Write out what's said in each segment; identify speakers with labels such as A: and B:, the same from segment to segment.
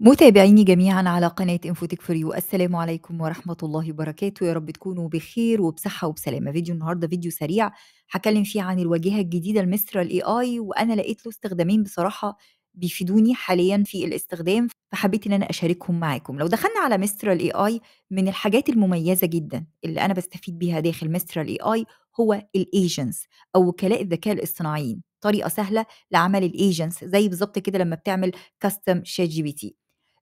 A: متابعيني جميعا على قناة انفوتك فور يو السلام عليكم ورحمة الله وبركاته يا رب تكونوا بخير وبصحة وبسلامة فيديو النهاردة فيديو سريع هتكلم فيه عن الواجهة الجديدة المصرى الاي اي وانا لقيت له استخدامين بصراحة بيفيدوني حاليا في الاستخدام فحبيت ان انا اشاركهم معاكم لو دخلنا على مستر الاي اي من الحاجات المميزه جدا اللي انا بستفيد بيها داخل مستر الاي اي هو الايجنتس او وكلاء الذكاء الاصطناعيين طريقه سهله لعمل الايجنتس زي بالظبط كده لما بتعمل كاستم شات جي بي تي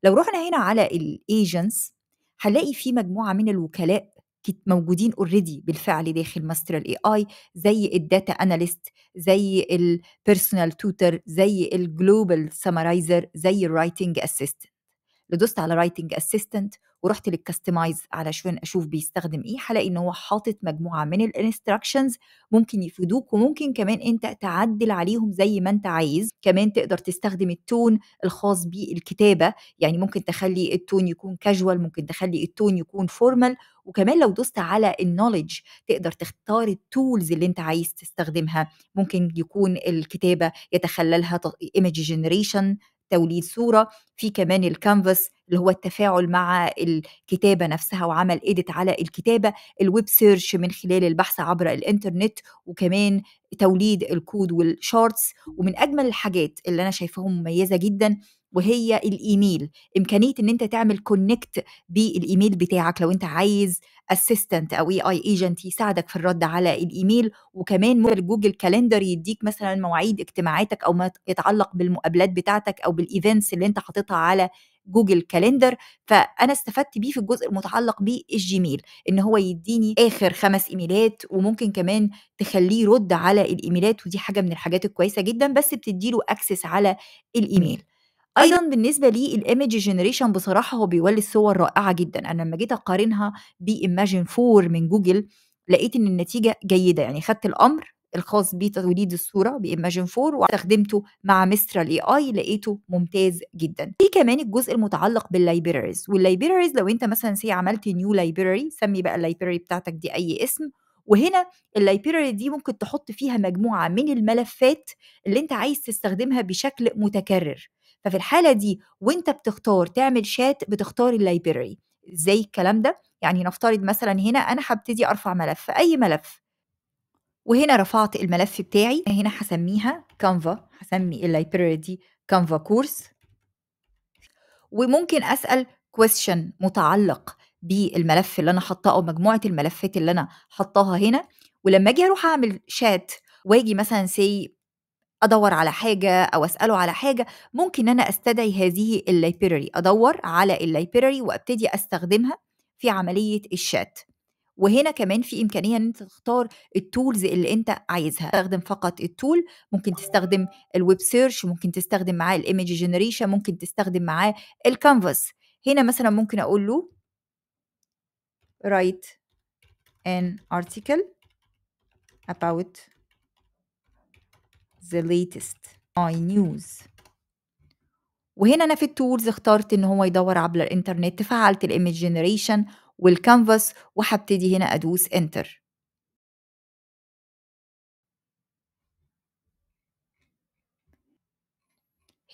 A: لو رحنا هنا على الايجنتس هنلاقي في مجموعه من الوكلاء موجودين اوريدي بالفعل داخل ماستر الاي اي زي الداتا اناليست زي البيرسونال توتر زي الجلوبال سمرايزر زي الرايتنج اسيستنت دوست على رايتنج اسيستنت ورحت للكستمايز علشان اشوف بيستخدم ايه هلاقي ان هو حاطط مجموعه من الانستراكشنز ممكن يفيدوك وممكن كمان انت تعدل عليهم زي ما انت عايز كمان تقدر تستخدم التون الخاص بالكتابه يعني ممكن تخلي التون يكون كاجوال ممكن تخلي التون يكون فورمال وكمان لو دوست على النولج تقدر تختار التولز اللي انت عايز تستخدمها ممكن يكون الكتابه يتخللها ايمج جنريشن توليد صوره في كمان الكانفاس اللي هو التفاعل مع الكتابه نفسها وعمل ايديت على الكتابه الويب سيرش من خلال البحث عبر الانترنت وكمان توليد الكود والشارتس ومن اجمل الحاجات اللي انا شايفاهم مميزه جدا وهي الايميل امكانيه ان انت تعمل كونكت بالايميل بتاعك لو انت عايز اسيستنت او اي اي ايجنت يساعدك في الرد على الايميل وكمان ممكن جوجل كالندر يديك مثلا مواعيد اجتماعاتك او ما يتعلق بالمقابلات بتاعتك او بالايفنتس اللي انت حاططها على جوجل كالندر فانا استفدت بيه في الجزء المتعلق بالجيميل ان هو يديني اخر خمس ايميلات وممكن كمان تخليه يرد على الايميلات ودي حاجه من الحاجات الكويسه جدا بس بتديله اكسس على الايميل ايضا بالنسبه لي الايمج جنريشن بصراحه هو بيولي صور رائعه جدا انا لما جيت اقارنها بايماجين 4 من جوجل لقيت ان النتيجه جيده يعني خدت الامر الخاص بتوليد الصوره بايماجين 4 واستخدمته مع مسترا الاي اي لقيته ممتاز جدا في كمان الجزء المتعلق باللايبريز واللايبريز لو انت مثلا سي عملت نيو لايبراري سمي بقى اللايبراري بتاعتك دي اي اسم وهنا اللايبراري دي ممكن تحط فيها مجموعه من الملفات اللي انت عايز تستخدمها بشكل متكرر ففي الحاله دي وانت بتختار تعمل شات بتختار اللايبرري ازاي الكلام ده يعني نفترض مثلا هنا انا هبتدي ارفع ملف اي ملف وهنا رفعت الملف بتاعي هنا هسميها كانفا هسمي اللايبرري دي كانفا كورس وممكن اسال question متعلق بالملف اللي انا حاطاه او مجموعه الملفات اللي انا حطاها هنا ولما اجي اروح اعمل شات واجي مثلا سي ادور على حاجه او اساله على حاجه ممكن انا استدعي هذه اللايبراري ادور على اللايبراري وابتدي استخدمها في عمليه الشات وهنا كمان في امكانيه ان انت تختار التولز اللي انت عايزها تستخدم فقط التول ممكن تستخدم الويب سيرش ممكن تستخدم معاه الايمج جنريشن ممكن تستخدم معاه الكانفاس هنا مثلا ممكن اقول له write an article about the latest my news وهنا انا في التولز اخترت ان هو يدور عبر الانترنت فعلت الايمج جنريشن والكانفاس وهبتدي هنا ادوس انتر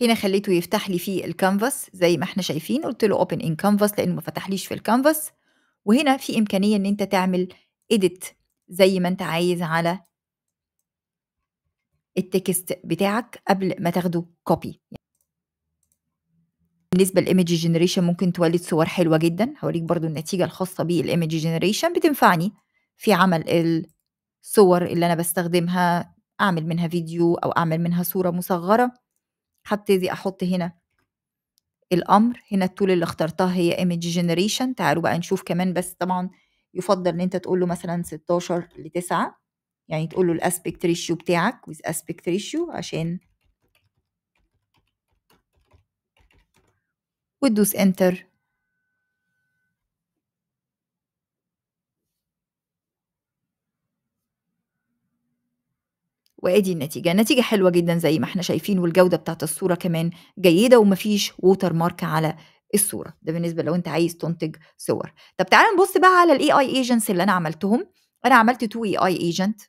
A: هنا خليته يفتح لي في الكانفاس زي ما احنا شايفين قلت له اوبن ان كانفاس لانه ما فتحليش في الكانفاس وهنا في امكانيه ان انت تعمل اديت زي ما انت عايز على التكست بتاعك قبل ما تاخده كوبي بالنسبة للايمج جنريشن ممكن تولد صور حلوة جدا هوريك برضو النتيجة الخاصة بالايمج جنريشن بتنفعني في عمل الصور اللي أنا بستخدمها أعمل منها فيديو أو أعمل منها صورة مصغرة هبتدي أحط هنا الأمر هنا التول اللي اخترتها هي ايمج جنريشن تعالوا بقى نشوف كمان بس طبعا يفضل ان انت تقول له مثلا 16 ل 9 يعني تقول له الاسبكت ريشيو بتاعك ويز اسبكت ريشيو عشان وتدوس انتر وادي النتيجة النتيجة حلوة جدا زي ما احنا شايفين والجودة بتاعت الصورة كمان جيدة ومفيش ووتر مارك على الصورة ده بالنسبة لو انت عايز تنتج صور طب تعالى نبص بقى على الاي اي ايجنتس اللي انا عملتهم انا عملت تو AI اي ايجنت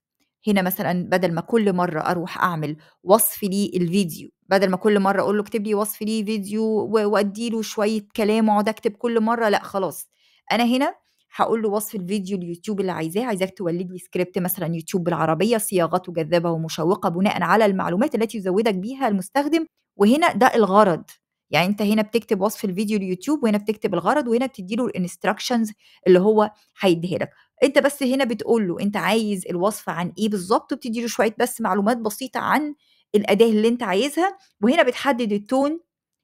A: هنا مثلا بدل ما كل مرة أروح أعمل وصف لي الفيديو بدل ما كل مرة أقول له اكتب لي وصف لي فيديو وأدي له شوية كلام وأقعد أكتب كل مرة لا خلاص أنا هنا هقول له وصف الفيديو اليوتيوب اللي عايزاه عايزاك تولد لي سكريبت مثلا يوتيوب بالعربيه صياغته جذابه ومشوقه بناء على المعلومات التي يزودك بيها المستخدم وهنا ده الغرض يعني انت هنا بتكتب وصف الفيديو اليوتيوب وهنا بتكتب الغرض وهنا بتدي له الانستراكشنز اللي هو هيديها لك انت بس هنا بتقول له انت عايز الوصف عن ايه بالظبط وبتدي له شويه بس معلومات بسيطه عن الاداه اللي انت عايزها وهنا بتحدد التون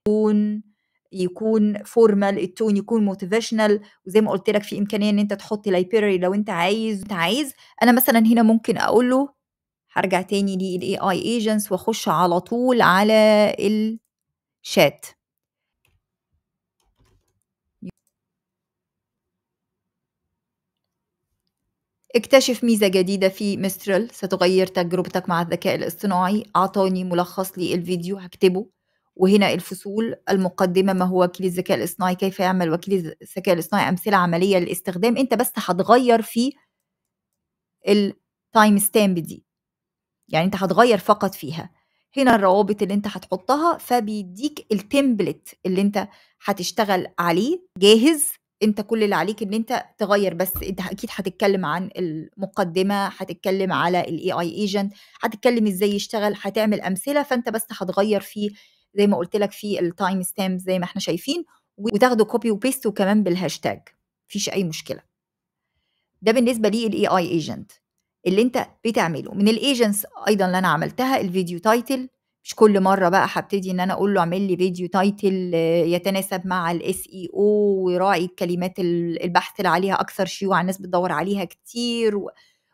A: تون يكون فورمال التون يكون موتيفيشنال وزي ما قلت لك في امكانيه ان انت تحط لايبراري لو انت عايز انت عايز انا مثلا هنا ممكن اقول له هرجع تاني للاي اي ايجنتس واخش على طول على الشات اكتشف ميزة جديدة في مسترل ستغير تجربتك مع الذكاء الاصطناعي أعطاني ملخص للفيديو هكتبه وهنا الفصول المقدمة ما هو وكيل الذكاء الاصطناعي كيف يعمل وكيل الذكاء الاصطناعي أمثلة عملية للاستخدام أنت بس هتغير في التايم ستامب دي يعني أنت هتغير فقط فيها هنا الروابط اللي انت هتحطها فبيديك التمبلت اللي انت هتشتغل عليه جاهز أنت كل اللي عليك إن أنت تغيّر بس أنت أكيد هتتكلّم عن المقدّمة، هتتكلّم على الاي اي ايجنت هتتكلّم إزاي يشتغل، هتعمل أمثلة، فأنت بس هتغيّر في زي ما قُلت لك في التايم ستامب زي ما إحنا شايفين، وتاخده كوبي وبيست وكمان بالهاشتاج مفيش أي مشكلة. ده بالنسبة اي ايجنت اللي أنت بتعمله. من الايجنتس أيضًا اللي أنا عملتها الفيديو تايتل مش كل مره بقى هبتدي ان انا اقول له اعمل لي فيديو تايتل يتناسب مع الاس اي او e وراعي الكلمات البحث اللي عليها اكثر شيوعا الناس بتدور عليها كتير و...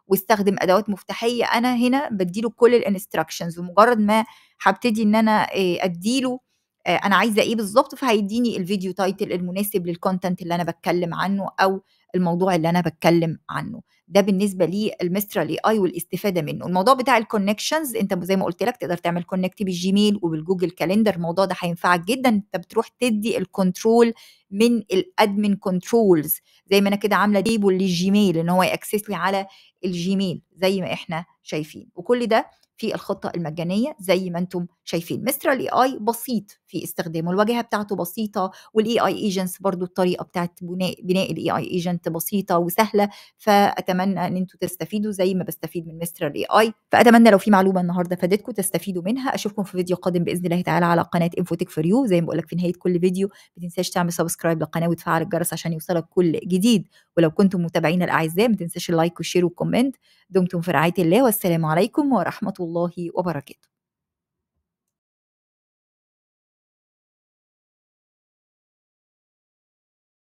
A: واستخدم ادوات مفتاحيه انا هنا بديله كل الانستراكشنز ومجرد ما هبتدي ان انا اديله آه، انا عايزه ايه بالظبط فهيديني الفيديو تايتل المناسب للكونتنت اللي انا بتكلم عنه او الموضوع اللي انا بتكلم عنه ده بالنسبه لي المسترا الاي اي والاستفاده منه الموضوع بتاع الكونكشنز انت زي ما قلت لك تقدر تعمل كونكت بالجيميل وبالجوجل كالندر الموضوع ده هينفعك جدا انت بتروح تدي الكنترول من الادمن كنترولز زي ما انا كده عامله تيبل للجيميل ان هو ياكسس لي على الجيميل زي ما احنا شايفين وكل ده في الخطه المجانيه زي ما انتم شايفين مستر الاي اي بسيط في استخدامه الواجهه بتاعته بسيطه والاي اي ايجنتس برضو الطريقه بتاعت بناء بناء الاي اي ايجنت بسيطه وسهله فاتمنى ان انتم تستفيدوا زي ما بستفيد من مستر الاي اي فاتمنى لو في معلومه النهارده فادتكم تستفيدوا منها اشوفكم في فيديو قادم باذن الله تعالى على قناه انفوتك فور يو زي ما بقول لك في نهايه كل فيديو ما تنساش تعمل سبسكرايب للقناه وتفعل الجرس عشان يوصلك كل جديد ولو كنتم متابعين الاعزاء ما تنساش اللايك والشير والكومنت دمتم في رعايه الله والسلام عليكم ورحمه الله وبركاته